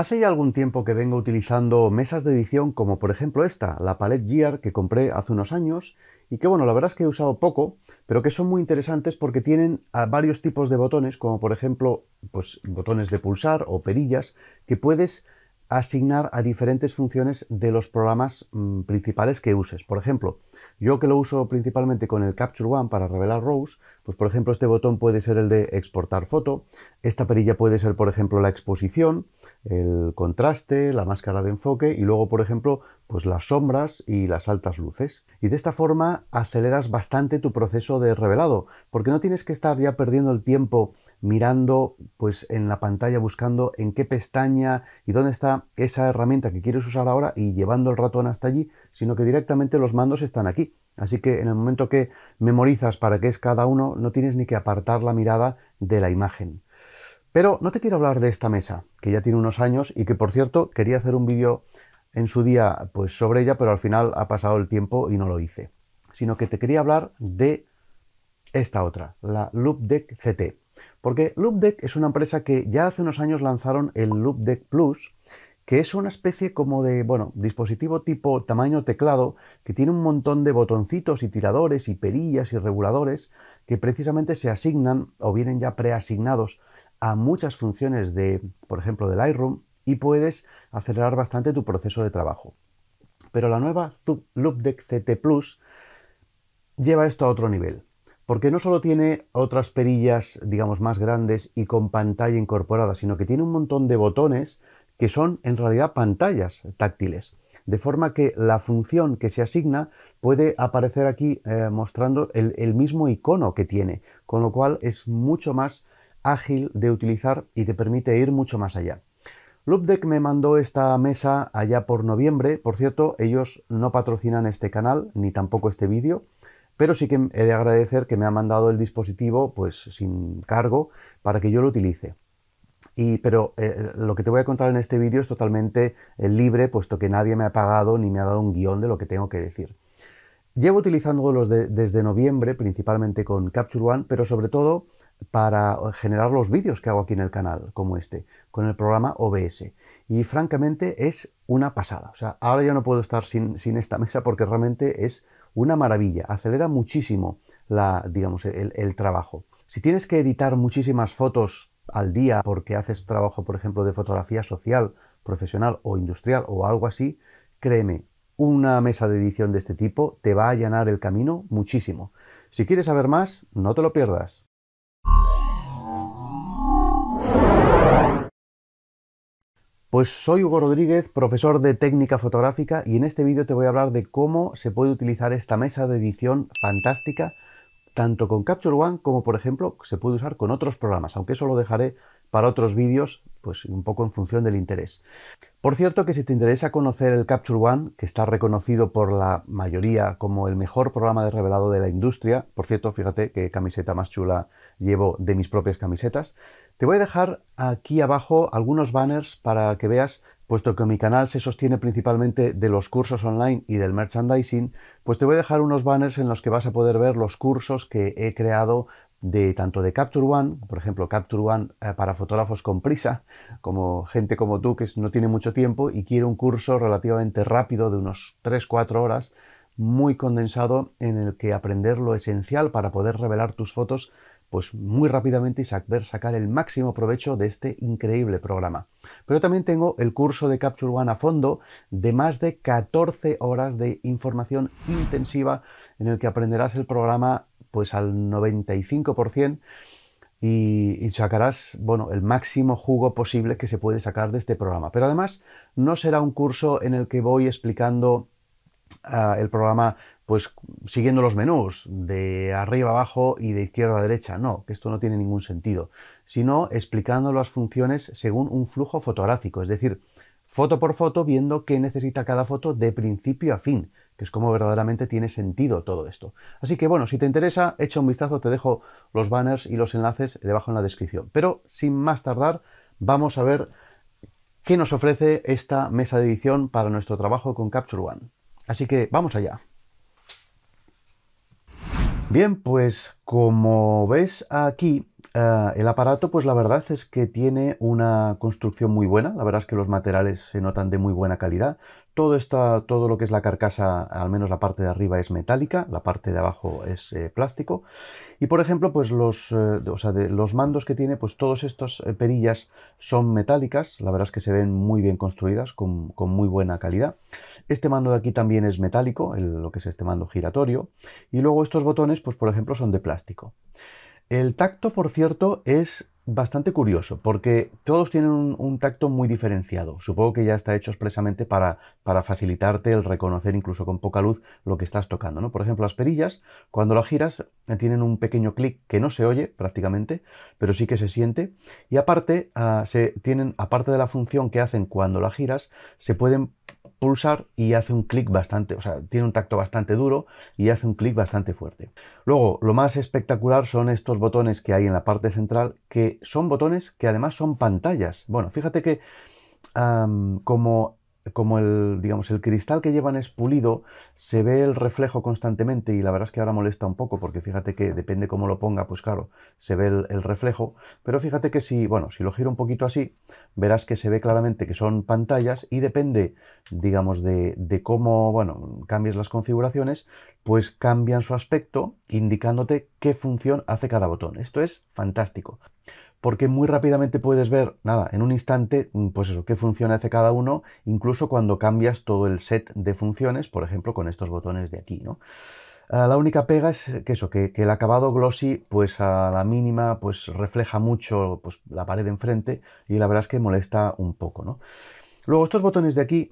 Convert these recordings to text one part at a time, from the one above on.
Hace ya algún tiempo que vengo utilizando mesas de edición como por ejemplo esta, la Palette Gear que compré hace unos años y que bueno, la verdad es que he usado poco, pero que son muy interesantes porque tienen varios tipos de botones, como por ejemplo pues, botones de pulsar o perillas que puedes asignar a diferentes funciones de los programas mm, principales que uses. Por ejemplo, yo que lo uso principalmente con el Capture One para revelar Rose. Pues, por ejemplo, este botón puede ser el de exportar foto, esta perilla puede ser por ejemplo la exposición, el contraste, la máscara de enfoque y luego por ejemplo pues las sombras y las altas luces. Y de esta forma aceleras bastante tu proceso de revelado, porque no tienes que estar ya perdiendo el tiempo mirando pues en la pantalla buscando en qué pestaña y dónde está esa herramienta que quieres usar ahora y llevando el ratón hasta allí, sino que directamente los mandos están aquí. Así que en el momento que memorizas para qué es cada uno, no tienes ni que apartar la mirada de la imagen. Pero no te quiero hablar de esta mesa, que ya tiene unos años y que por cierto quería hacer un vídeo en su día pues sobre ella, pero al final ha pasado el tiempo y no lo hice. Sino que te quería hablar de esta otra, la Loop CT. Porque Loopdeck es una empresa que ya hace unos años lanzaron el Loopdeck Plus, que es una especie como de, bueno, dispositivo tipo tamaño teclado, que tiene un montón de botoncitos y tiradores y perillas y reguladores que precisamente se asignan o vienen ya preasignados a muchas funciones de, por ejemplo, del Lightroom y puedes acelerar bastante tu proceso de trabajo. Pero la nueva Loopdeck CT Plus lleva esto a otro nivel porque no solo tiene otras perillas, digamos, más grandes y con pantalla incorporada, sino que tiene un montón de botones que son en realidad pantallas táctiles, de forma que la función que se asigna puede aparecer aquí eh, mostrando el, el mismo icono que tiene, con lo cual es mucho más ágil de utilizar y te permite ir mucho más allá. Loopdeck me mandó esta mesa allá por noviembre. Por cierto, ellos no patrocinan este canal ni tampoco este vídeo pero sí que he de agradecer que me ha mandado el dispositivo pues sin cargo para que yo lo utilice. Y, pero eh, lo que te voy a contar en este vídeo es totalmente eh, libre, puesto que nadie me ha pagado ni me ha dado un guión de lo que tengo que decir. Llevo utilizándolos los desde noviembre, principalmente con Capture One, pero sobre todo para generar los vídeos que hago aquí en el canal, como este, con el programa OBS. Y francamente es una pasada. O sea, ahora ya no puedo estar sin esta mesa porque realmente es una maravilla, acelera muchísimo la, digamos, el, el trabajo. Si tienes que editar muchísimas fotos al día porque haces trabajo, por ejemplo, de fotografía social, profesional o industrial o algo así, créeme, una mesa de edición de este tipo te va a allanar el camino muchísimo. Si quieres saber más, no te lo pierdas. Pues soy Hugo Rodríguez, profesor de técnica fotográfica y en este vídeo te voy a hablar de cómo se puede utilizar esta mesa de edición fantástica tanto con Capture One como por ejemplo se puede usar con otros programas, aunque eso lo dejaré para otros vídeos pues un poco en función del interés. Por cierto que si te interesa conocer el Capture One, que está reconocido por la mayoría como el mejor programa de revelado de la industria, por cierto, fíjate qué camiseta más chula llevo de mis propias camisetas, te voy a dejar aquí abajo algunos banners para que veas, puesto que mi canal se sostiene principalmente de los cursos online y del merchandising, pues te voy a dejar unos banners en los que vas a poder ver los cursos que he creado de tanto de Capture One, por ejemplo, Capture One eh, para fotógrafos con prisa, como gente como tú que no tiene mucho tiempo y quiere un curso relativamente rápido de unos 3-4 horas, muy condensado en el que aprender lo esencial para poder revelar tus fotos pues muy rápidamente y saber sacar el máximo provecho de este increíble programa. Pero también tengo el curso de Capture One a fondo de más de 14 horas de información intensiva en el que aprenderás el programa pues al 95% y, sacarás bueno, el máximo jugo posible que se puede sacar de este programa. Pero además no será un curso en el que voy explicando ah, el programa pues siguiendo los menús de arriba abajo y de izquierda a derecha. No, que esto no tiene ningún sentido, sino explicando las funciones según un flujo fotográfico, es decir, foto por foto viendo qué necesita cada foto de principio a fin, que es como verdaderamente tiene sentido todo esto. Así que bueno, si te interesa, echa un vistazo, te dejo los banners y los enlaces debajo en la descripción. Pero sin más tardar, vamos a ver qué nos ofrece esta mesa de edición para nuestro trabajo con Capture One. Así que vamos allá. Bien, pues como ves aquí, eh, el aparato, pues la verdad es que tiene una construcción muy buena. La verdad es que los materiales se notan de muy buena calidad. Todo, todo lo que es la carcasa, al menos la parte de arriba es metálica, la parte de abajo es eh, plástico. Y por ejemplo, pues los, eh, de los mandos que tiene, pues todas estas eh, perillas son metálicas, la verdad es que se ven muy bien construidas, con, muy buena calidad. Este mando de aquí también es metálico, lo que es este mando giratorio. Y luego estos botones, pues por ejemplo, son de plástico. El tacto, por cierto, es bastante curioso, porque todos tienen un, tacto muy diferenciado. Supongo que ya está hecho expresamente para, para, facilitarte el reconocer, incluso con poca luz, lo que estás tocando. ¿no? Por ejemplo, las perillas, cuando las giras, eh, tienen un pequeño clic que no se oye prácticamente, pero sí que se siente. Y aparte, ah, se tienen, aparte de la función que hacen cuando las giras, se pueden pulsar y hace un clic bastante, o sea, tiene un tacto bastante duro y hace un clic bastante fuerte. Luego, lo más espectacular son estos botones que hay en la parte central, que son botones que además son pantallas. Bueno, fíjate que como como el, digamos, el cristal que llevan es pulido, se ve el reflejo constantemente y la verdad es que ahora molesta un poco porque fíjate que depende cómo lo ponga, pues claro, se ve el, reflejo, pero fíjate que si, bueno, si lo giro un poquito así, verás que se ve claramente que son pantallas y depende, digamos, de, cómo, bueno, cambies las configuraciones, pues cambian su aspecto indicándote qué función hace cada botón. Esto es fantástico porque muy rápidamente puedes ver, nada, en un instante, mm, pues eso, qué funciona hace cada uno, incluso cuando cambias todo el set de funciones, por ejemplo, con estos botones de aquí, ¿no? Ah, la única pega es que eso, que, el acabado glossy, pues a la mínima, pues refleja mucho pues, la pared de enfrente y la verdad es que molesta un poco, ¿no? Luego, estos botones de aquí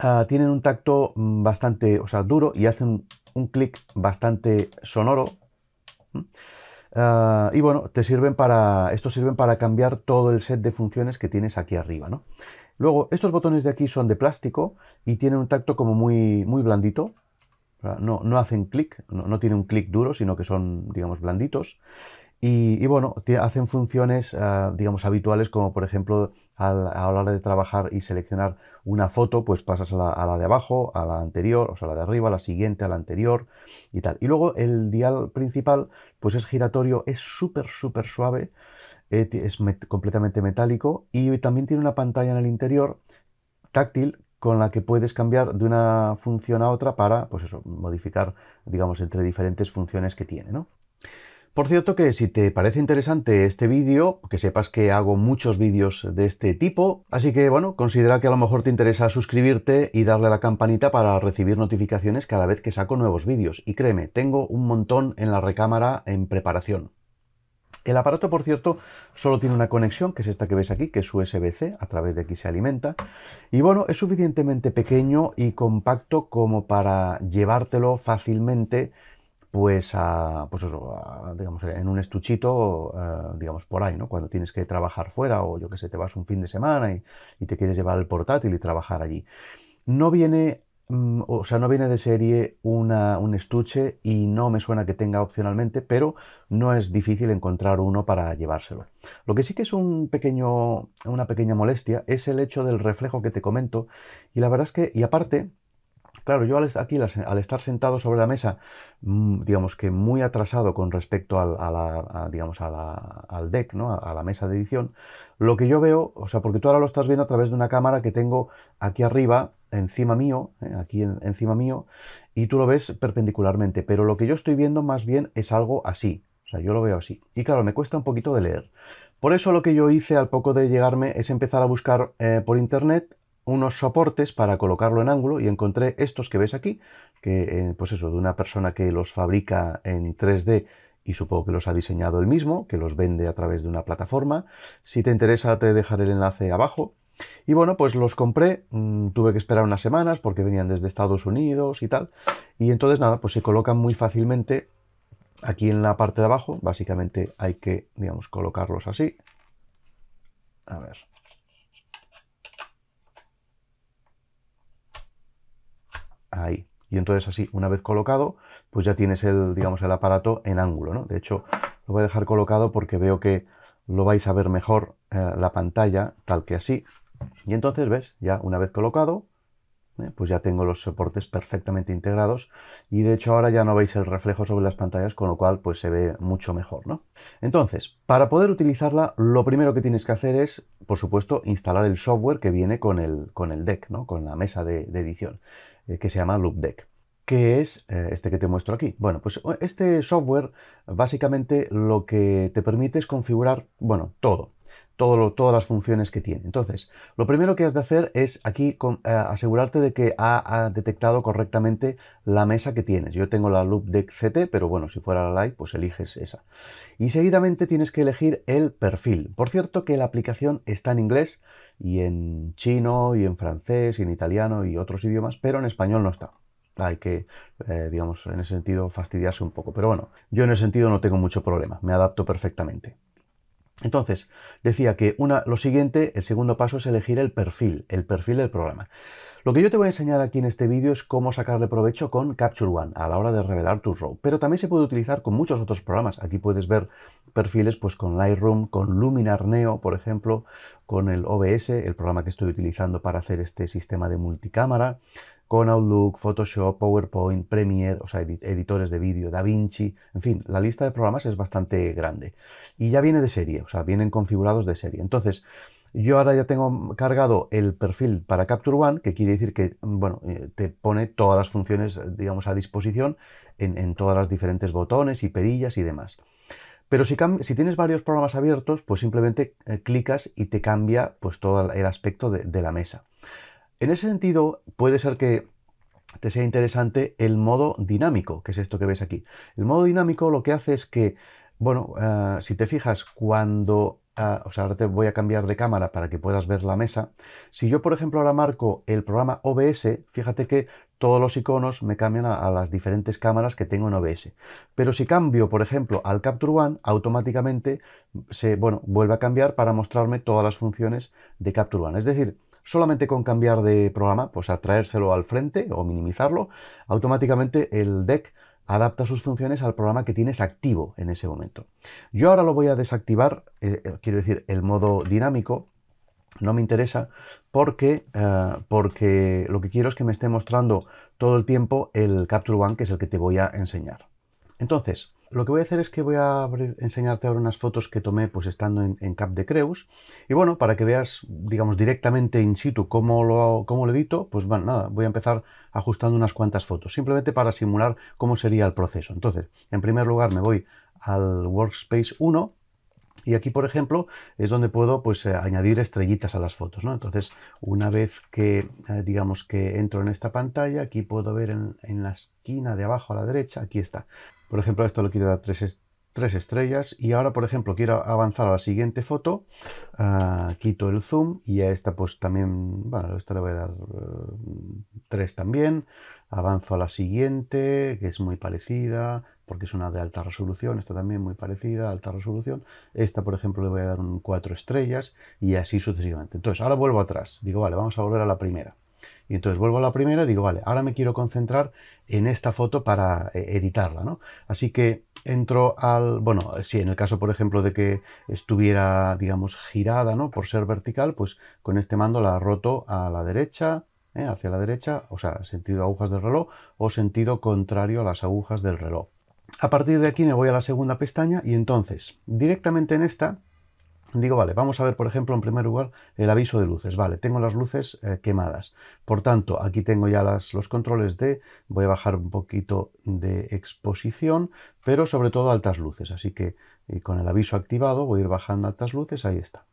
ah, tienen un tacto mm, bastante, o sea, duro y hacen un clic bastante sonoro. Ah, y bueno, te sirven para, estos sirven para cambiar todo el set de funciones que tienes aquí arriba. ¿no? Luego, estos botones de aquí son de plástico y tienen un tacto como muy, muy blandito. No, no hacen clic, no, no tienen un clic duro, sino que son, digamos, blanditos. Y, bueno, hacen funciones, ah, digamos, habituales, como por ejemplo, al, a de trabajar y seleccionar una foto, pues pasas a la, de abajo, a la anterior, o sea, a la de arriba, a la siguiente, a la anterior y tal. Y luego el dial principal, pues es giratorio, es súper, súper suave, eh, es completamente metálico y también tiene una pantalla en el interior táctil con la que puedes cambiar de una función a otra para, pues eso, modificar, digamos, entre diferentes funciones que tiene, ¿no? Por cierto que si te parece interesante este vídeo, que sepas que hago muchos vídeos de este tipo, así que bueno, considera que a lo mejor te interesa suscribirte y darle a la campanita para recibir notificaciones cada vez que saco nuevos vídeos. Y créeme, tengo un montón en la recámara en preparación. El aparato, por cierto, solo tiene una conexión, que es esta que ves aquí, que es USB-C, a través de aquí se alimenta. Y bueno, es suficientemente pequeño y compacto como para llevártelo fácilmente pues, a, pues digamos, en un estuchito, eh, digamos, por ahí, ¿no? Cuando tienes que trabajar fuera o yo que sé, te vas un fin de semana y, te quieres llevar el portátil y trabajar allí. No viene, mm, o sea, no viene de serie una, un estuche y no me suena que tenga opcionalmente, pero no es difícil encontrar uno para llevárselo. Lo que sí que es un pequeño, una pequeña molestia es el hecho del reflejo que te comento y la verdad es que, y aparte, Claro, yo aquí, al estar sentado sobre la mesa, mm, digamos que muy atrasado con respecto al, a la, digamos, al deck, a, la mesa de edición, lo que yo veo, o sea, porque tú ahora lo estás viendo a través de una cámara que tengo aquí arriba, encima mío, ¿eh? aquí encima mío, y tú lo ves perpendicularmente, pero lo que yo estoy viendo más bien es algo así, o sea, yo lo veo así. Y claro, me cuesta un poquito de leer. Por eso lo que yo hice al poco de llegarme es empezar a buscar eh, por internet unos soportes para colocarlo en ángulo y encontré estos que ves aquí, que eh, pues eso, de una persona que los fabrica en 3D y supongo que los ha diseñado él mismo, que los vende a través de una plataforma. Si te interesa te dejaré el enlace abajo. Y bueno, pues los compré, mm, tuve que esperar unas semanas porque venían desde Estados Unidos y tal. Y entonces nada, pues se colocan muy fácilmente aquí en la parte de abajo. Básicamente hay que, digamos, colocarlos así. A ver, ahí. Y entonces así, una vez colocado, pues ya tienes el, digamos, el aparato en ángulo, ¿no? De hecho, lo voy a dejar colocado porque veo que lo vais a ver mejor eh, la pantalla, tal que así. Y entonces, ¿ves? Ya una vez colocado, eh, pues ya tengo los soportes perfectamente integrados y de hecho ahora ya no veis el reflejo sobre las pantallas, con lo cual pues se ve mucho mejor, ¿no? Entonces, para poder utilizarla, lo primero que tienes que hacer es, por supuesto, instalar el software que viene con el, con el deck, ¿no? Con la mesa de edición. Eh, que se llama LoopDeck. que es eh, este que te muestro aquí? Bueno, pues este software básicamente lo que te permite es configurar, bueno, todo. Todo todas las funciones que tiene. Entonces, lo primero que has de hacer es aquí eh, asegurarte de que ha, detectado correctamente la mesa que tienes. Yo tengo la LoopDeck CT, pero bueno, si fuera la Live, pues eliges esa. Y seguidamente tienes que elegir el perfil. Por cierto que la aplicación está en inglés, y en chino y en francés y en italiano y otros idiomas, pero en español no está. Hay que, eh, digamos, en ese sentido fastidiarse un poco. Pero bueno, yo en ese sentido no tengo mucho problema, me adapto perfectamente. Entonces, decía que una, lo siguiente, el segundo paso es elegir el perfil, el perfil del programa. Lo que yo te voy a enseñar aquí en este vídeo es cómo sacarle provecho con Capture One a la hora de revelar tu RAW, pero también se puede utilizar con muchos otros programas. Aquí puedes ver perfiles pues, con Lightroom, con Luminar Neo, por ejemplo, con el OBS, el programa que estoy utilizando para hacer este sistema de multicámara con Outlook, Photoshop, PowerPoint, Premiere, o sea, editores de vídeo, DaVinci, en fin, la lista de programas es bastante grande. Y ya viene de serie, o sea, vienen configurados de serie. Entonces, yo ahora ya tengo cargado el perfil para Capture One, que quiere decir que, bueno, eh, te pone todas las funciones, digamos, a disposición en, todos todas las diferentes botones y perillas y demás. Pero si, si, tienes varios programas abiertos, pues simplemente eh, clicas y te cambia pues, todo el aspecto de la mesa. En ese sentido, puede ser que te sea interesante el modo dinámico, que es esto que ves aquí. El modo dinámico lo que hace es que, bueno, ah, si te fijas, cuando... Ah, o sea, ahora te voy a cambiar de cámara para que puedas ver la mesa. Si yo, por ejemplo, ahora marco el programa OBS, fíjate que todos los iconos me cambian a, a, las diferentes cámaras que tengo en OBS. Pero si cambio, por ejemplo, al Capture One, automáticamente se bueno, vuelve a cambiar para mostrarme todas las funciones de Capture One. Es decir, Solamente con cambiar de programa, pues atraérselo al frente o minimizarlo, automáticamente el deck adapta sus funciones al programa que tienes activo en ese momento. Yo ahora lo voy a desactivar, eh, eh, quiero decir, el modo dinámico, no me interesa porque, eh, porque lo que quiero es que me esté mostrando todo el tiempo el Capture One, que es el que te voy a enseñar. Entonces, lo que voy a hacer es que voy a enseñarte ahora unas fotos que tomé pues estando en, Cap de Creus. Y bueno, para que veas, digamos, directamente in situ cómo lo, cómo lo edito, pues bueno, nada, voy a empezar ajustando unas cuantas fotos, simplemente para simular cómo sería el proceso. Entonces, en primer lugar me voy al Workspace 1 y aquí, por ejemplo, es donde puedo pues, eh, añadir estrellitas a las fotos. ¿no? Entonces, una vez que, eh, digamos, que entro en esta pantalla, aquí puedo ver en, en la esquina de abajo a la derecha, aquí está. Por ejemplo, esto le quiero dar tres, estrellas. Y ahora, por ejemplo, quiero avanzar a la siguiente foto. Ah, quito el zoom y a esta pues también, bueno, esta le voy a dar eh, tres también. Avanzo a la siguiente, que es muy parecida, porque es una de alta resolución, esta también muy parecida, alta resolución. Esta, por ejemplo, le voy a dar un 4 estrellas y así sucesivamente. Entonces, ahora vuelvo atrás. Digo, vale, vamos a volver a la primera. Y entonces vuelvo a la primera y digo, vale, ahora me quiero concentrar en esta foto para eh, editarla, ¿no? Así que entro al, bueno, si en el caso, por ejemplo, de que estuviera, digamos, girada, ¿no? Por ser vertical, pues con este mando la roto a la derecha, ¿eh? hacia la derecha, o sea, sentido agujas del reloj o sentido contrario a las agujas del reloj. A partir de aquí me voy a la segunda pestaña y entonces, directamente en esta, Digo, vale, vamos a ver, por ejemplo, en primer lugar, el aviso de luces. Vale, tengo las luces eh, quemadas. Por tanto, aquí tengo ya las, los controles de, voy a bajar un poquito de exposición, pero sobre todo altas luces. Así que con el aviso activado voy a ir bajando altas luces, ahí está.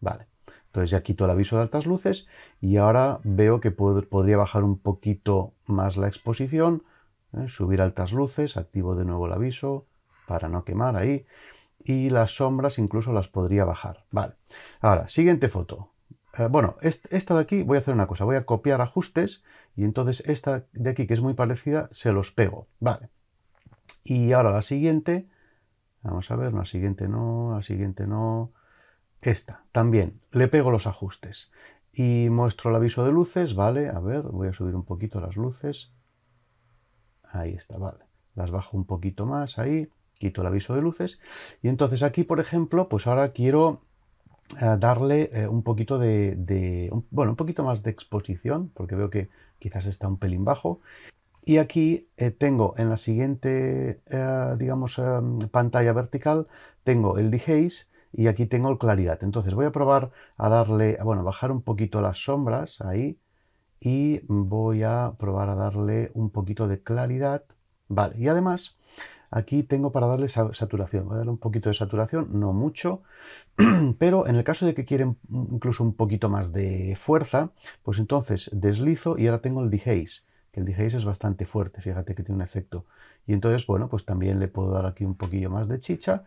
Vale, entonces ya quito el aviso de altas luces y ahora veo que podría bajar un poquito más la exposición, eh, subir altas luces, activo de nuevo el aviso para no quemar ahí y las sombras incluso las podría bajar. Vale. Ahora, siguiente foto. Eh, bueno, esta de aquí voy a hacer una cosa. Voy a copiar ajustes y entonces esta de aquí, que es muy parecida, se los pego. Vale. Y ahora la siguiente. Vamos a ver, la siguiente no, la siguiente no. Esta también. Le pego los ajustes. Y muestro el aviso de luces, ¿vale? A ver, voy a subir un poquito las luces. Ahí está, vale. Las bajo un poquito más ahí quito el aviso de luces y entonces aquí por ejemplo pues ahora quiero eh, darle eh, un poquito de, bueno un poquito más de exposición porque veo que quizás está un pelín bajo y aquí eh, tengo en la siguiente digamos pantalla vertical tengo el dehaze y aquí tengo el claridad entonces voy a probar a darle bueno bajar un poquito las sombras ahí y voy a probar a darle un poquito de claridad vale y además Aquí tengo para darle saturación. Voy a darle un poquito de saturación, no mucho, pero en el caso de que quieren incluso un poquito más de fuerza, pues entonces deslizo y ahora tengo el dehaze, que el dehaze es bastante fuerte, fíjate que tiene un efecto. Y entonces, bueno, pues también le puedo dar aquí un poquillo más de chicha.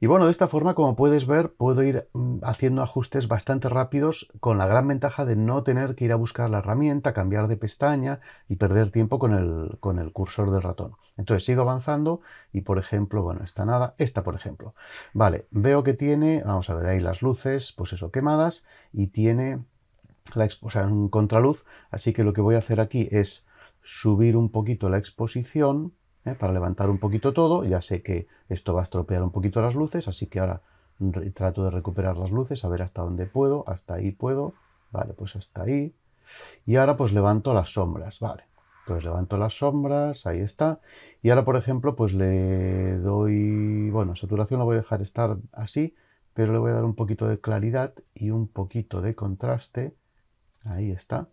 Y bueno, de esta forma, como puedes ver, puedo ir mm, haciendo ajustes bastante rápidos con la gran ventaja de no tener que ir a buscar la herramienta, cambiar de pestaña y perder tiempo con el, con el cursor del ratón. Entonces sigo avanzando y, por ejemplo, bueno, esta nada, esta por ejemplo. Vale, veo que tiene, vamos a ver ahí las luces, pues eso, quemadas y tiene la, o un contraluz. Así que lo que voy a hacer aquí es subir un poquito la exposición ¿eh? para levantar un poquito todo. Ya sé que esto va a estropear un poquito las luces, así que ahora trato de recuperar las luces, a ver hasta dónde puedo, hasta ahí puedo, vale, pues hasta ahí. Y ahora pues levanto las sombras, vale. Pues levanto las sombras, ahí está. Y ahora, por ejemplo, pues le doy, bueno, saturación la voy a dejar estar así, pero le voy a dar un poquito de claridad y un poquito de contraste. Ahí está.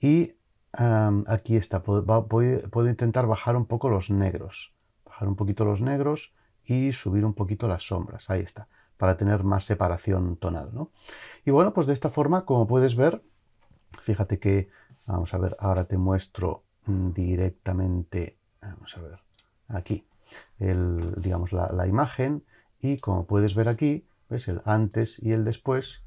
Y aquí está, puedo, intentar bajar un poco los negros, bajar un poquito los negros y subir un poquito las sombras, ahí está, para tener más separación tonal, ¿no? Y bueno, pues de esta forma, como puedes ver, fíjate que, vamos a ver, ahora te muestro mm, directamente, vamos a ver, aquí, digamos, la, la imagen, y como puedes ver aquí, ves el antes y el después,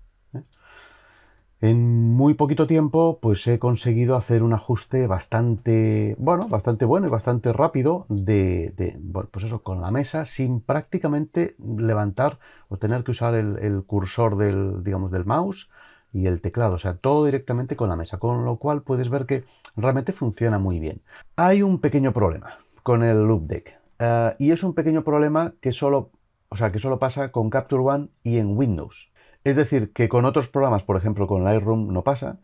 en muy poquito tiempo, pues he conseguido hacer un ajuste bastante bueno, bastante bueno y bastante rápido de, pues eso, con la mesa, sin prácticamente levantar o tener que usar el, cursor del, digamos, del mouse y el teclado, o sea, todo directamente con la mesa, con lo cual puedes ver que realmente funciona muy bien. Hay un pequeño problema con el Loop Deck eh, y es un pequeño problema que solo, o sea, que solo pasa con Capture One y en Windows. Es decir, que con otros programas, por ejemplo con Lightroom no pasa,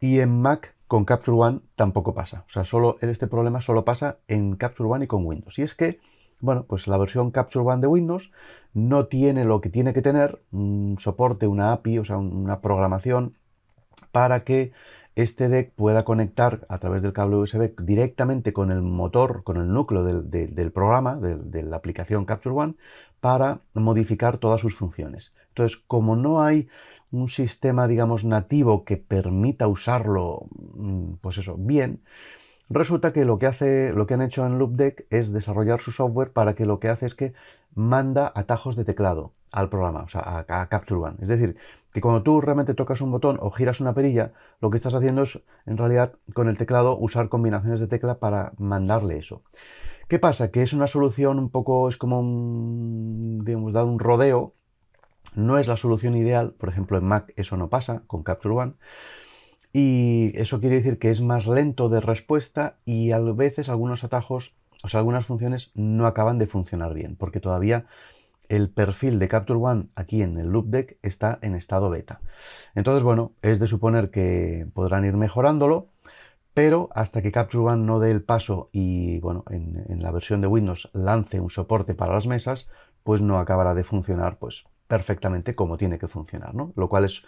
y en Mac con Capture One tampoco pasa. O sea, solo, este problema solo pasa en Capture One y con Windows. Y es que, bueno, pues la versión Capture One de Windows no tiene lo que tiene que tener, un soporte, una API, o sea, una programación para que este deck pueda conectar a través del cable USB directamente con el motor, con el núcleo del, programa, de la aplicación Capture One, para modificar todas sus funciones. Entonces, como no hay un sistema, digamos, nativo que permita usarlo, mm, pues eso, bien, resulta que lo que, hace, lo que han hecho en LoopDeck es desarrollar su software para que lo que hace es que manda atajos de teclado al programa, o sea, a, Capture One. Es decir, que cuando tú realmente tocas un botón o giras una perilla, lo que estás haciendo es, en realidad, con el teclado usar combinaciones de tecla para mandarle eso. ¿Qué pasa? Que es una solución un poco, es como un, digamos, dar un rodeo no es la solución ideal, por ejemplo en Mac eso no pasa con Capture One, y eso quiere decir que es más lento de respuesta y a veces algunos atajos, o sea, algunas funciones no acaban de funcionar bien, porque todavía el perfil de Capture One aquí en el Loop Deck está en estado beta. Entonces, bueno, es de suponer que podrán ir mejorándolo, pero hasta que Capture One no dé el paso y, bueno, en, en la versión de Windows lance un soporte para las mesas, pues no acabará de funcionar, pues perfectamente como tiene que funcionar, ¿no? Lo cual es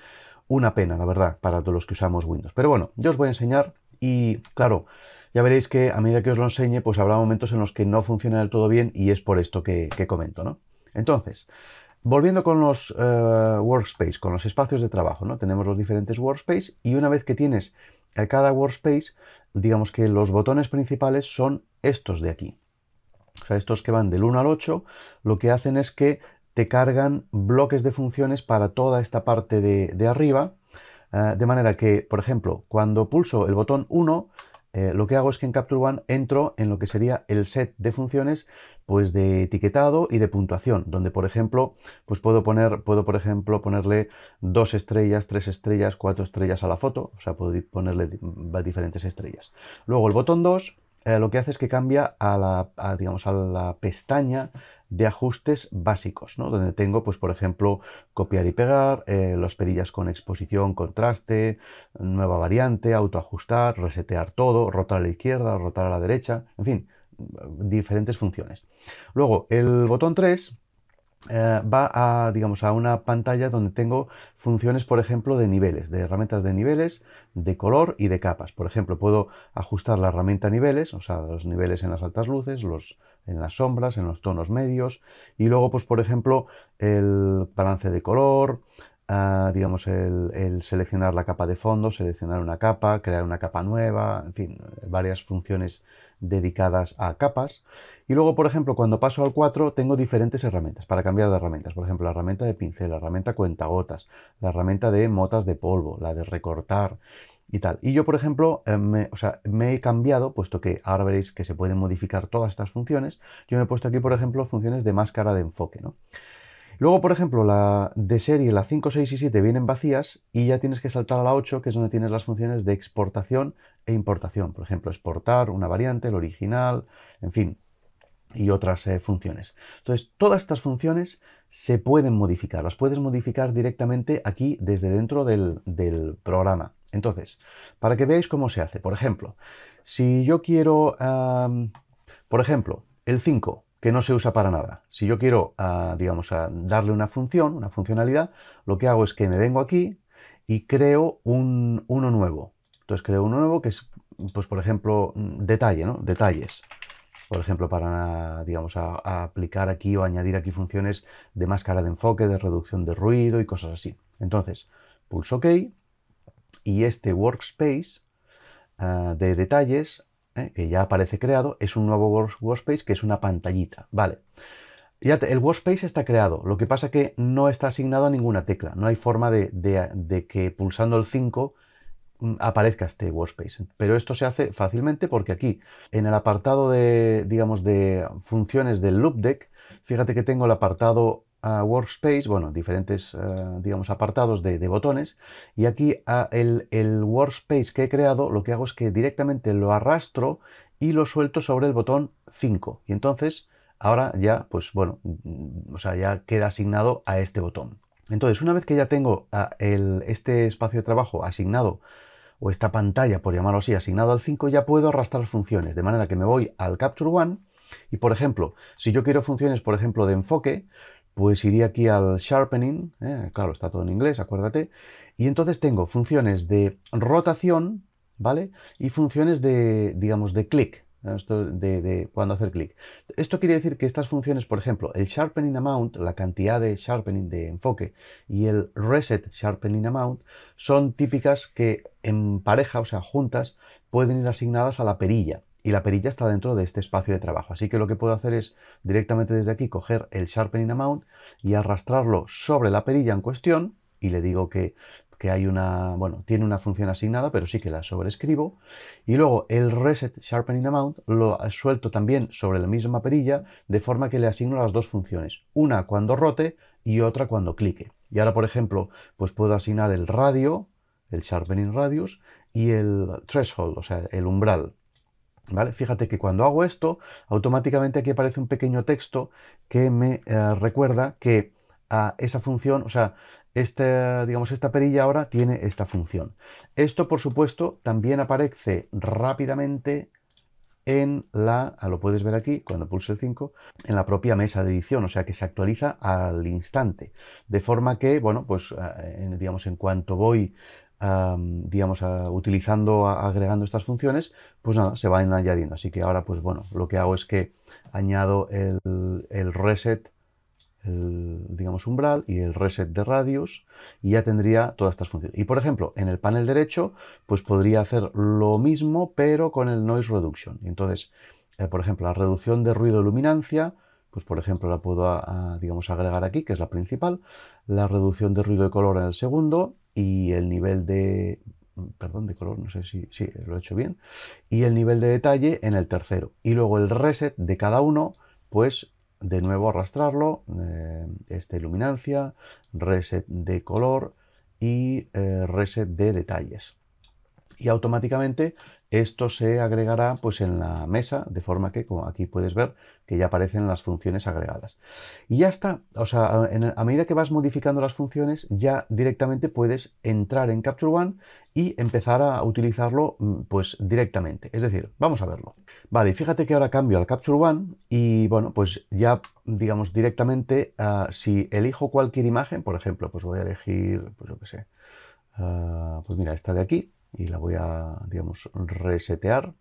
una pena, la verdad, para todos los que usamos Windows. Pero bueno, yo os voy a enseñar y, claro, ya veréis que a medida que os lo enseñe, pues habrá momentos en los que no funciona del todo bien y es por esto que, comento, ¿no? Entonces, volviendo con los eh, workspace, con los espacios de trabajo, ¿no? Tenemos los diferentes workspace y una vez que tienes eh, cada workspace, digamos que los botones principales son estos de aquí. O sea, estos que van del 1 al 8, lo que hacen es que te cargan bloques de funciones para toda esta parte de, arriba, eh, de manera que, por ejemplo, cuando pulso el botón 1, eh, lo que hago es que en Capture One entro en lo que sería el set de funciones pues de etiquetado y de puntuación, donde por ejemplo, pues puedo poner, puedo por ejemplo ponerle dos estrellas, tres estrellas, cuatro estrellas a la foto, o sea, puedo ponerle diferentes estrellas. Luego el botón 2 eh, lo que hace es que cambia a la, digamos, a la pestaña de ajustes básicos, ¿no? donde tengo, pues, por ejemplo, copiar y pegar, eh, las perillas con exposición, contraste, nueva variante, autoajustar, resetear todo, rotar a la izquierda, rotar a la derecha, en fin, eh, diferentes funciones. Luego, el botón 3 eh, va a, digamos, a una pantalla donde tengo funciones, por ejemplo, de niveles, de herramientas de niveles, de color y de capas. Por ejemplo, puedo ajustar la herramienta niveles, o sea, los niveles en las altas luces, los en las sombras, en los tonos medios, y luego, pues, por ejemplo, el balance de color, ah, digamos, el seleccionar la capa de fondo, seleccionar una capa, crear una capa nueva, en fin, varias funciones dedicadas a capas. Y luego, por ejemplo, cuando paso al 4, tengo diferentes herramientas para cambiar de herramientas. Por ejemplo, la herramienta de pincel, la herramienta cuentagotas, la herramienta de motas de polvo, la de recortar y tal. Y yo, por ejemplo, eh, me, he cambiado, puesto que ahora veréis que se pueden modificar todas estas funciones. Yo me he puesto aquí, por ejemplo, funciones de máscara de enfoque, ¿no? Luego, por ejemplo, la de serie, la 5, 6 y 7 vienen vacías y ya tienes que saltar a la 8, que es donde tienes las funciones de exportación, e importación, por ejemplo, exportar una variante, el original, en fin, y otras eh, funciones. Entonces, todas estas funciones se pueden modificar, las puedes modificar directamente aquí desde dentro del, programa. Entonces, para que veáis cómo se hace, por ejemplo, si yo quiero, por ejemplo, el 5, que no se usa para nada. Si yo quiero, ah, digamos, ah, darle una función, una funcionalidad, lo que hago es que me vengo aquí y creo uno nuevo. Entonces creo uno nuevo que es, pues por ejemplo, mm, detalle, ¿no? Detalles. Por ejemplo, para, digamos, a, aplicar aquí o añadir aquí funciones de máscara de enfoque, de reducción de ruido y cosas así. Entonces, pulso OK y este workspace ah, de detalles, eh, que ya aparece creado, es un nuevo workspace que es una pantallita. Vale. Ya el workspace está creado, lo que pasa que no está asignado a ninguna tecla. No hay forma de, de que pulsando el 5 aparezca este workspace. Pero esto se hace fácilmente porque aquí, en el apartado de, digamos, de funciones del loop deck fíjate que tengo el apartado ah, workspace, bueno, diferentes, ah, digamos, apartados de, botones, y aquí ah, el, workspace que he creado, lo que hago es que directamente lo arrastro y lo suelto sobre el botón 5. Y entonces, ahora ya, pues bueno, o sea, ya queda asignado a este botón. Entonces, una vez que ya tengo este espacio de trabajo asignado o esta pantalla, por llamarlo así, asignado al 5, ya puedo arrastrar funciones, de manera que me voy al Capture One y, por ejemplo, si yo quiero funciones, por ejemplo, de enfoque, pues iría aquí al Sharpening, ¿eh? claro, está todo en inglés, acuérdate, y entonces tengo funciones de rotación, ¿vale? Y funciones de, digamos, de clic, esto de, cuando hacer clic. Esto quiere decir que estas funciones, por ejemplo, el sharpening amount, la cantidad de sharpening de enfoque, y el reset sharpening amount, son típicas que en pareja, o sea, juntas, pueden ir asignadas a la perilla. Y la perilla está dentro de este espacio de trabajo. Así que lo que puedo hacer es directamente desde aquí coger el sharpening amount y arrastrarlo sobre la perilla en cuestión y le digo que que hay una, bueno, tiene una función asignada, pero sí que la sobrescribo Y luego el reset sharpening amount lo suelto también sobre la misma perilla, de forma que le asigno las dos funciones, una cuando rote y otra cuando clique. Y ahora, por ejemplo, pues puedo asignar el radio, el sharpening radius, y el threshold, o sea, el umbral. ¿Vale? Fíjate que cuando hago esto, automáticamente aquí aparece un pequeño texto que me eh, recuerda que a ah, esa función, o sea, esta, digamos, esta perilla ahora tiene esta función. Esto, por supuesto, también aparece rápidamente en la, ah, lo puedes ver aquí cuando pulse el 5, en la propia mesa de edición, o sea que se actualiza al instante. De forma que, bueno, pues ah, en, digamos, en cuanto voy digamos, utilizando, agregando estas funciones, pues nada, se van añadiendo. Así que ahora, pues bueno, lo que hago es que añado el, el reset digamos, umbral y el reset de radius y ya tendría todas estas funciones. Y por ejemplo, en el panel derecho, pues podría hacer lo mismo, pero con el noise reduction. Entonces, eh, por ejemplo, la reducción de ruido luminancia, pues por ejemplo la puedo, digamos, agregar aquí, que es la principal, la reducción de ruido de color en el segundo y el nivel de, perdón, de color, no sé si, si lo he hecho bien, y el nivel de detalle en el tercero. Y luego el reset de cada uno, pues de nuevo arrastrarlo, eh, esta este luminancia, reset de color y eh, reset de detalles. Y automáticamente esto se agregará pues en la mesa, de forma que como aquí puedes ver que ya aparecen las funciones agregadas. Y ya está, o sea, a medida que vas modificando las funciones, ya directamente puedes entrar en Capture One y empezar a utilizarlo mm, pues directamente. Es decir, vamos a verlo. Vale, fíjate que ahora cambio al Capture One y bueno, pues ya digamos directamente ah, si elijo cualquier imagen, por ejemplo, pues voy a elegir, pues yo que sé, ah, pues mira, esta de aquí y la voy a, digamos, resetear.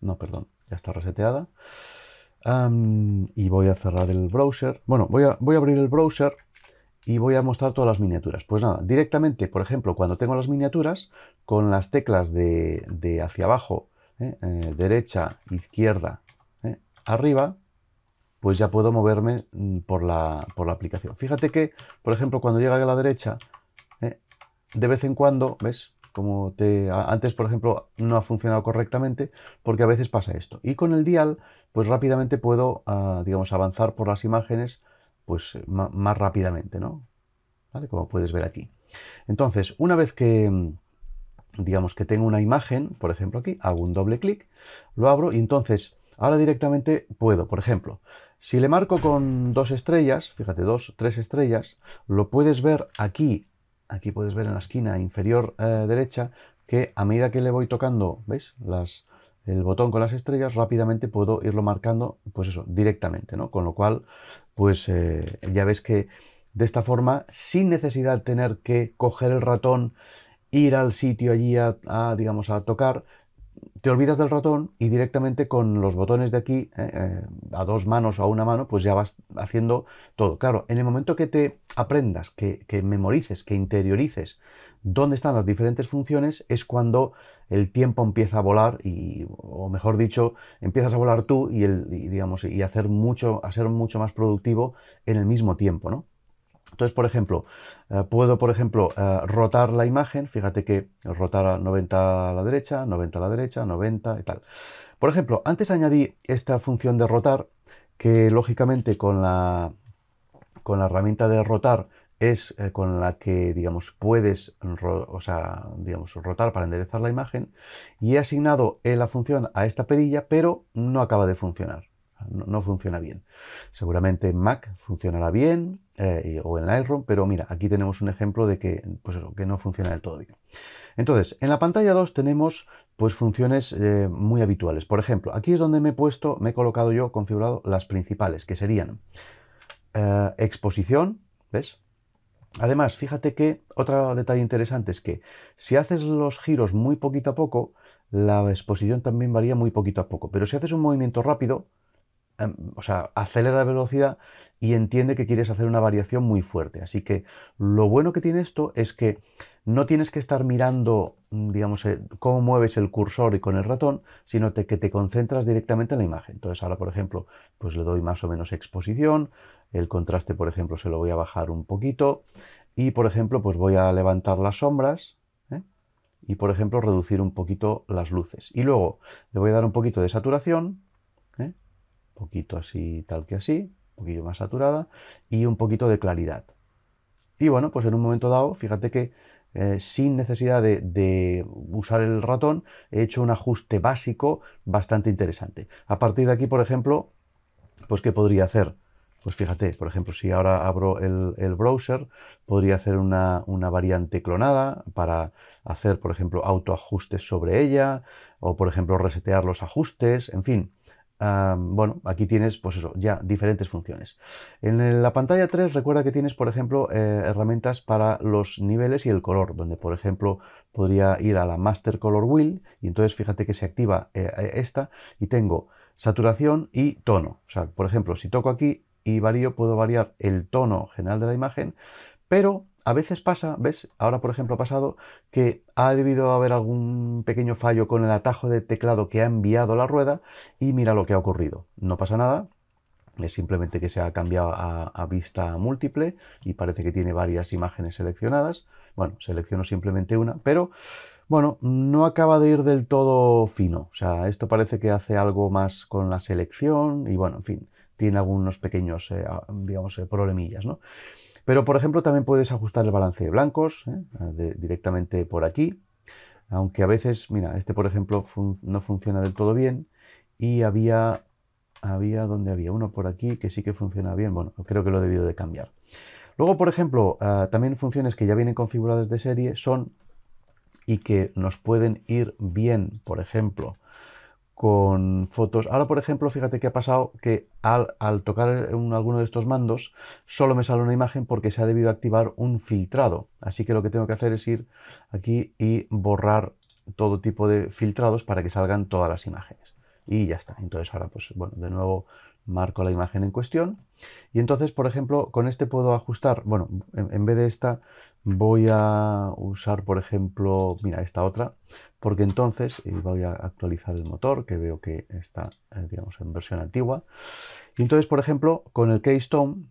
No, perdón, ya está reseteada y voy a cerrar el browser. Bueno, voy a, voy a abrir el browser y voy a mostrar todas las miniaturas. Pues nada, directamente, por ejemplo, cuando tengo las miniaturas, con las teclas de, de hacia abajo, ¿eh? Eh, derecha, izquierda, ¿eh? arriba, pues ya puedo moverme mm, por la, por la, aplicación. Fíjate que, por ejemplo, cuando llega a la derecha, de vez en cuando, ¿ves? Como te, antes, por ejemplo, no ha funcionado correctamente, porque a veces pasa esto. Y con el dial pues rápidamente puedo, ah, digamos, avanzar por las imágenes pues más rápidamente, ¿no? ¿Vale? Como puedes ver aquí. Entonces, una vez que, mm, digamos, que tengo una imagen, por ejemplo aquí, hago un doble clic, lo abro y entonces ahora directamente puedo, por ejemplo, si le marco con dos estrellas, fíjate, dos, tres estrellas, lo puedes ver aquí, aquí puedes ver en la esquina inferior eh, derecha, que a medida que le voy tocando, ¿veis? Las, el botón con las estrellas, rápidamente puedo irlo marcando, pues eso, directamente, ¿no? Con lo cual, pues eh, ya ves que de esta forma, sin necesidad de tener que coger el ratón, ir al sitio allí a, digamos, a tocar, te olvidas del ratón y directamente con los botones de aquí, eh, eh, a dos manos o a una mano, pues ya vas haciendo todo. Claro, en el momento que te aprendas, que memorices, que interiorices dónde están las diferentes funciones, es cuando el tiempo empieza a volar y, o mejor dicho, empiezas a volar tú y, el, digamos, y hacer mucho, a ser mucho más productivo en el mismo tiempo, ¿no? Entonces, por ejemplo, eh, puedo, por ejemplo, eh, rotar la imagen, fíjate que rotar a 90 a la derecha, 90 a la derecha, 90 y tal. Por ejemplo, antes añadí esta función de rotar, que lógicamente con la, con la herramienta de rotar es eh, con la que, digamos, puedes digamos, rotar para enderezar la imagen y he asignado eh, la función a esta perilla, pero no acaba de funcionar. No, funciona bien. Seguramente en Mac funcionará bien eh, o en Lightroom, pero mira, aquí tenemos un ejemplo de que, pues que no funciona del todo bien. Entonces, en la pantalla 2 tenemos pues funciones muy habituales. Por ejemplo, aquí es donde me he puesto, me he colocado yo, configurado las principales, que serían exposición, ¿ves? Además, fíjate que otro detalle interesante es que si haces los giros muy poquito a poco, la exposición también varía muy poquito a poco. Pero si haces un movimiento rápido, em, o sea, acelera la velocidad y entiende que quieres hacer una variación muy fuerte. Así que lo bueno que tiene esto es que no tienes que estar mirando, mm, digamos, eh, cómo mueves el cursor y con el ratón, sino que te concentras directamente en la imagen. Entonces ahora, por ejemplo, pues le doy más o menos exposición, el contraste, por ejemplo, se lo voy a bajar un poquito. Y, por ejemplo, pues voy a levantar las sombras ¿eh? y, por ejemplo, reducir un poquito las luces. Y luego le voy a dar un poquito de saturación, un ¿eh? poquito así, tal que así, un poquito más saturada, y un poquito de claridad. Y bueno, pues en un momento dado, fíjate que eh, sin necesidad de, de, usar el ratón, he hecho un ajuste básico bastante interesante. A partir de aquí, por ejemplo, pues ¿qué podría hacer? Pues fíjate, por ejemplo, si ahora abro el, browser, podría hacer una, variante clonada para hacer, por ejemplo, autoajustes sobre ella, o por ejemplo, resetear los ajustes, en fin. bueno, aquí tienes, pues eso, ya diferentes funciones. En la pantalla 3, recuerda que tienes, por ejemplo, eh, herramientas para los niveles y el color, donde, por ejemplo, podría ir a la Master Color Wheel, y entonces fíjate que se activa eh, esta, y tengo saturación y tono. O sea, por ejemplo, si toco aquí, y varío, puedo variar el tono general de la imagen, pero a veces pasa, ¿ves? Ahora, por ejemplo, ha pasado que ha debido haber algún pequeño fallo con el atajo de teclado que ha enviado la rueda y mira lo que ha ocurrido. No pasa nada, es simplemente que se ha cambiado a, a, vista múltiple y parece que tiene varias imágenes seleccionadas. Bueno, selecciono simplemente una, pero bueno, no acaba de ir del todo fino. O sea, esto parece que hace algo más con la selección y bueno, en fin tiene algunos pequeños, eh, ah, digamos, eh, problemillas, ¿no? Pero, por ejemplo, también puedes ajustar el balance de blancos ¿eh? ah, directamente por aquí, aunque a veces, mira, este, por ejemplo, no funciona del todo bien y había, había donde había uno por aquí que sí que funciona bien, bueno, creo que lo he debido de cambiar. Luego, por ejemplo, ah, también funciones que ya vienen configuradas de serie son y que nos pueden ir bien, por ejemplo, con fotos. Ahora, por ejemplo, fíjate que ha pasado que al, tocar alguno de estos mandos solo me sale una imagen porque se ha debido activar un filtrado. Así que lo que tengo que hacer es ir aquí y borrar todo tipo de filtrados para que salgan todas las imágenes. Y ya está. Entonces ahora, pues bueno, de nuevo marco la imagen en cuestión. Y entonces, por ejemplo, con este puedo ajustar, bueno, en vez de esta, voy a usar, por ejemplo, mira, esta otra, porque entonces eh, voy a actualizar el motor, que veo que está, eh, digamos, en versión antigua. Y entonces, por ejemplo, con el keystone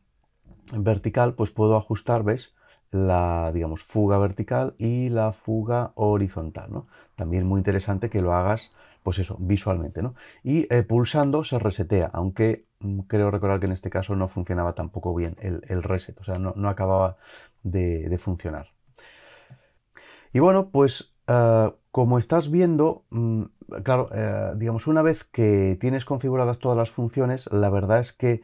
vertical, pues puedo ajustar, ¿ves? la, digamos, fuga vertical y la fuga horizontal, ¿no? También muy interesante que lo hagas, pues eso, visualmente, ¿no? Y eh, pulsando se resetea, aunque Mm, creo recordar que en este caso no funcionaba tampoco bien el, reset, o sea, no, acababa de, funcionar. Y bueno, pues ah, como estás viendo, mm, claro, eh, digamos, una vez que tienes configuradas todas las funciones, la verdad es que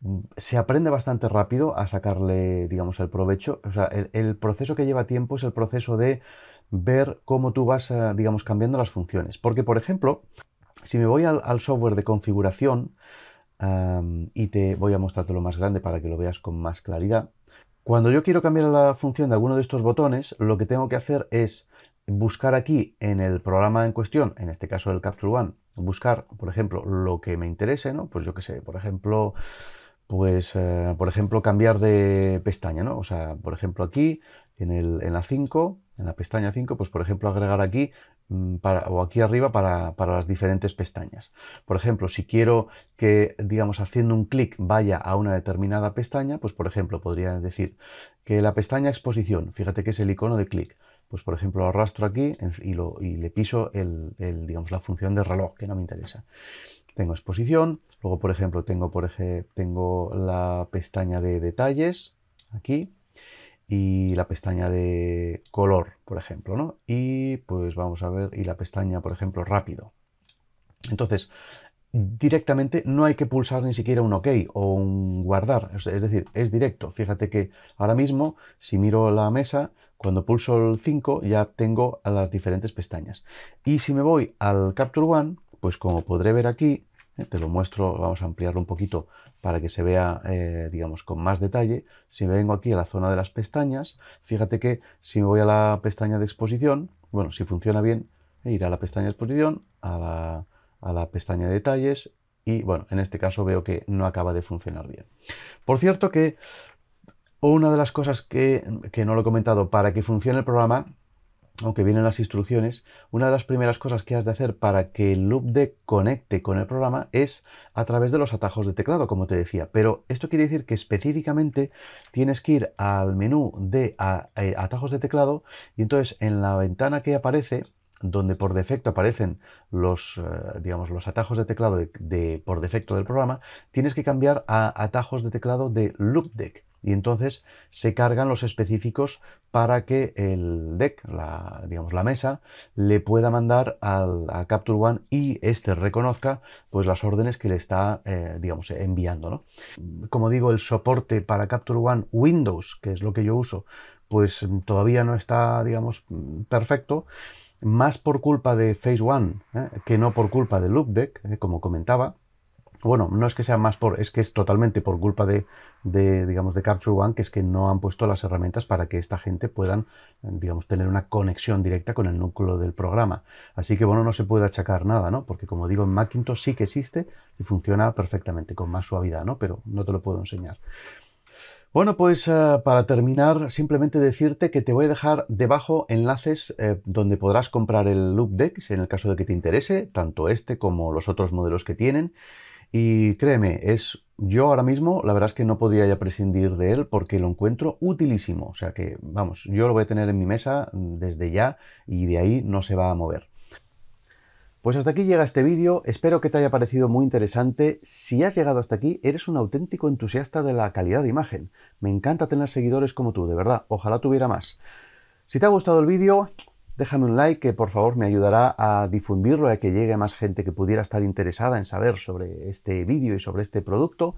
mm, se aprende bastante rápido a sacarle, digamos, el provecho. O sea, el, proceso que lleva tiempo es el proceso de ver cómo tú vas, ah, digamos, cambiando las funciones. Porque, por ejemplo, si me voy al software de configuración, y te voy a mostrarte lo más grande para que lo veas con más claridad. Cuando yo quiero cambiar la función de alguno de estos botones, lo que tengo que hacer es buscar aquí en el programa en cuestión, en este caso el Capture One, buscar, por ejemplo, lo que me interese, ¿no? Pues yo qué sé, por ejemplo, pues, eh, por ejemplo, cambiar de pestaña, ¿no? O sea, por ejemplo, aquí, en, en la 5, en la pestaña 5, pues por ejemplo, agregar aquí Mm, para, o aquí arriba para, las diferentes pestañas. Por ejemplo, si quiero que, digamos, haciendo un clic vaya a una determinada pestaña, pues por ejemplo podría decir que la pestaña exposición, fíjate que es el icono de clic, pues por ejemplo arrastro aquí y, y le piso el, digamos, la función de reloj, que no me interesa. Tengo exposición, luego por ejemplo tengo, por ejemplo, tengo la pestaña de detalles, aquí, y la pestaña de color, por ejemplo, ¿no? Y pues vamos a ver, y la pestaña, por ejemplo, rápido. Entonces, directamente no hay que pulsar ni siquiera un OK o un guardar, es decir, es directo. Fíjate que ahora mismo, si miro la mesa, cuando pulso el 5 ya tengo a las diferentes pestañas. Y si me voy al Capture One, pues como podré ver aquí, eh, te lo muestro, vamos a ampliarlo un poquito para que se vea, eh, digamos, con más detalle, si me vengo aquí a la zona de las pestañas, fíjate que si me voy a la pestaña de exposición, bueno, si funciona bien, ir a la pestaña de exposición, a la, pestaña de detalles, y bueno, en este caso veo que no acaba de funcionar bien. Por cierto que una de las cosas que, que no lo he comentado, para que funcione el programa, aunque vienen las instrucciones, una de las primeras cosas que has de hacer para que el loopdeck conecte con el programa es a través de los atajos de teclado, como te decía. Pero esto quiere decir que específicamente tienes que ir al menú de eh, atajos de teclado y entonces en la ventana que aparece donde por defecto aparecen los, eh, digamos, los atajos de teclado de, por defecto del programa, tienes que cambiar a atajos de teclado de loopdeck y entonces se cargan los específicos para que el deck, la, digamos la mesa, le pueda mandar al, a Capture One y este reconozca pues las órdenes que le está eh, digamos enviando. ¿no? Como digo, el soporte para Capture One Windows, que es lo que yo uso, pues todavía no está digamos perfecto más por culpa de Phase One ¿eh? que no por culpa de Loop Deck, ¿eh? como comentaba, bueno, no es que sea más por, es que es totalmente por culpa de, digamos, de Capture One, que es que no han puesto las herramientas para que esta gente puedan, digamos, tener una conexión directa con el núcleo del programa. Así que, bueno, no se puede achacar nada, ¿no? Porque, como digo, en Macintosh sí que existe y funciona perfectamente, con más suavidad, ¿no? Pero no te lo puedo enseñar. Bueno, pues eh, para terminar, simplemente decirte que te voy a dejar debajo enlaces eh, donde podrás comprar el Loop Dex en el caso de que te interese, tanto este como los otros modelos que tienen. Y créeme, es yo ahora mismo la verdad es que no podría ya prescindir de él porque lo encuentro utilísimo. O sea que, vamos, yo lo voy a tener en mi mesa mm, desde ya y de ahí no se va a mover. Pues hasta aquí llega este vídeo, espero que te haya parecido muy interesante. Si has llegado hasta aquí, eres un auténtico entusiasta de la calidad de imagen. Me encanta tener seguidores como tú, de verdad, ojalá tuviera más. Si te ha gustado el vídeo, Déjame un like que por favor me ayudará a difundirlo, a que llegue más gente que pudiera estar interesada en saber sobre este vídeo y sobre este producto.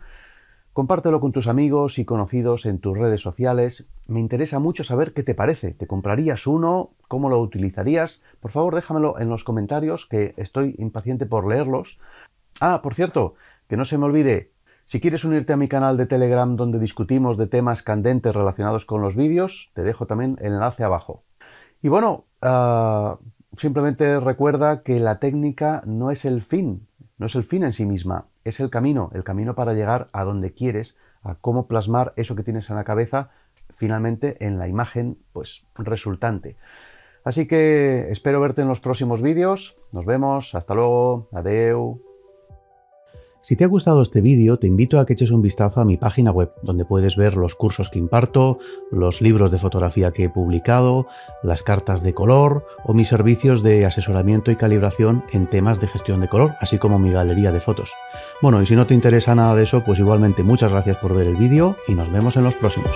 Compártelo con tus amigos y conocidos en tus redes sociales. Me interesa mucho saber qué te parece. ¿Te comprarías uno? ¿Cómo lo utilizarías? Por favor, déjamelo en los comentarios que estoy impaciente por leerlos. Ah, por cierto, que no se me olvide, si quieres unirte a mi canal de Telegram donde discutimos de temas candentes relacionados con los vídeos, te dejo también el enlace abajo. Y bueno, Ah, simplemente recuerda que la técnica no es el fin, no es el fin en sí misma, es el camino, el camino para llegar a donde quieres, a cómo plasmar eso que tienes en la cabeza finalmente en la imagen pues resultante. Así que espero verte en los próximos vídeos. Nos vemos. Hasta luego. Adeu. Si te ha gustado este vídeo, te invito a que eches un vistazo a mi página web, donde puedes ver los cursos que imparto, los libros de fotografía que he publicado, las cartas de color o mis servicios de asesoramiento y calibración en temas de gestión de color, así como mi galería de fotos. Bueno, y si no te interesa nada de eso, pues igualmente muchas gracias por ver el vídeo y nos vemos en los próximos.